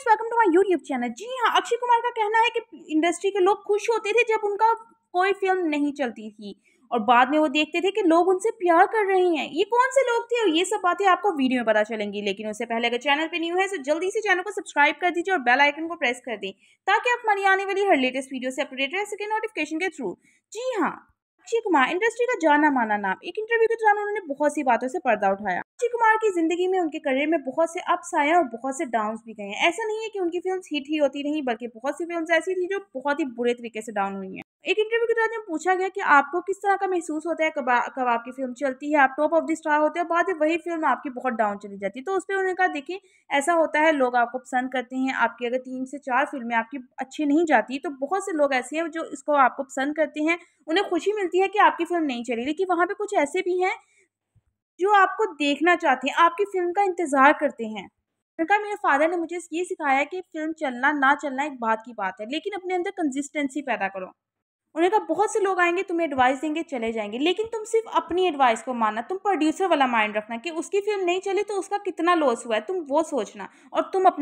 friends welcome to my YouTube channel जी हाँ अक्षय कुमार का कहना है कि इंडस्ट्री के लोग खुश होते थे जब उनका कोई फिल्म नहीं चलती थी और बाद में वो देखते थे कि लोग उनसे प्यार कर रहे हैं ये कौन से लोग थे और ये सब बातें आपको वीडियो में पता चलेंगी लेकिन उससे पहले अगर चैनल पे न्यू है तो जल्दी से चैनल को सब्सक्राइब कर दीजिए और बेल आइकन को प्रेस कर दें ताकि आप हमारी आने वाली हर लेटेस्ट वीडियो से अपडेट रह सके नोटिफिकेशन के थ्रू जी हाँ अक्षय कुमार इंडस्ट्री का जाना माना नाम एक इंटरव्यू के दौरान उन्होंने बहुत सी बातों से पर्दा उठाया अक्षय कुमार की जिंदगी में उनके करियर में बहुत से अप्स आए और बहुत से डाउन भी गए हैं ऐसा नहीं है कि उनकी फिल्म हिट ही होती रही बल्कि बहुत सी फिल्म ऐसी थी जो बहुत ही बुरे तरीके से डाउन हुई हैं एक इंटरव्यू के दौरान पूछा गया कि आपको किस तरह का महसूस होता है कब कब आपकी फिल्म चलती है आप टॉप ऑफ द स्टार होते हैं बाद में वही फिल्म आपकी बहुत डाउन चली जाती है तो उस पर उन्होंने कहा देखिए ऐसा होता है लोग आपको पसंद करते हैं आपकी अगर तीन से चार फिल्में आपकी अच्छी नहीं जाती तो बहुत से लोग ऐसे हैं जो इसको आपको पसंद करते हैं उन्हें खुशी मिलती है कि आपकी फिल्म नहीं चली लेकिन वहाँ पर कुछ ऐसे भी हैं जो आपको देखना चाहते हैं आपकी फिल्म का इंतज़ार करते हैं उनका मेरे फादर ने मुझे ये सिखाया कि फिल्म चलना ना चलना एक बात की बात है लेकिन अपने अंदर कंसिस्टेंसी पैदा करो उन्हें कहा बहुत से लोग आएंगे तुम्हें एडवाइस देंगे चले जाएंगे लेकिन तुम सिर्फ अपनी एडवाइस को मानना तुम प्रोड्यूसर वाला माइंड रखना कि उसकी फिल्म नहीं चली तो उसका कितना लॉस हुआ है तुम वो सोचना और तुम अपने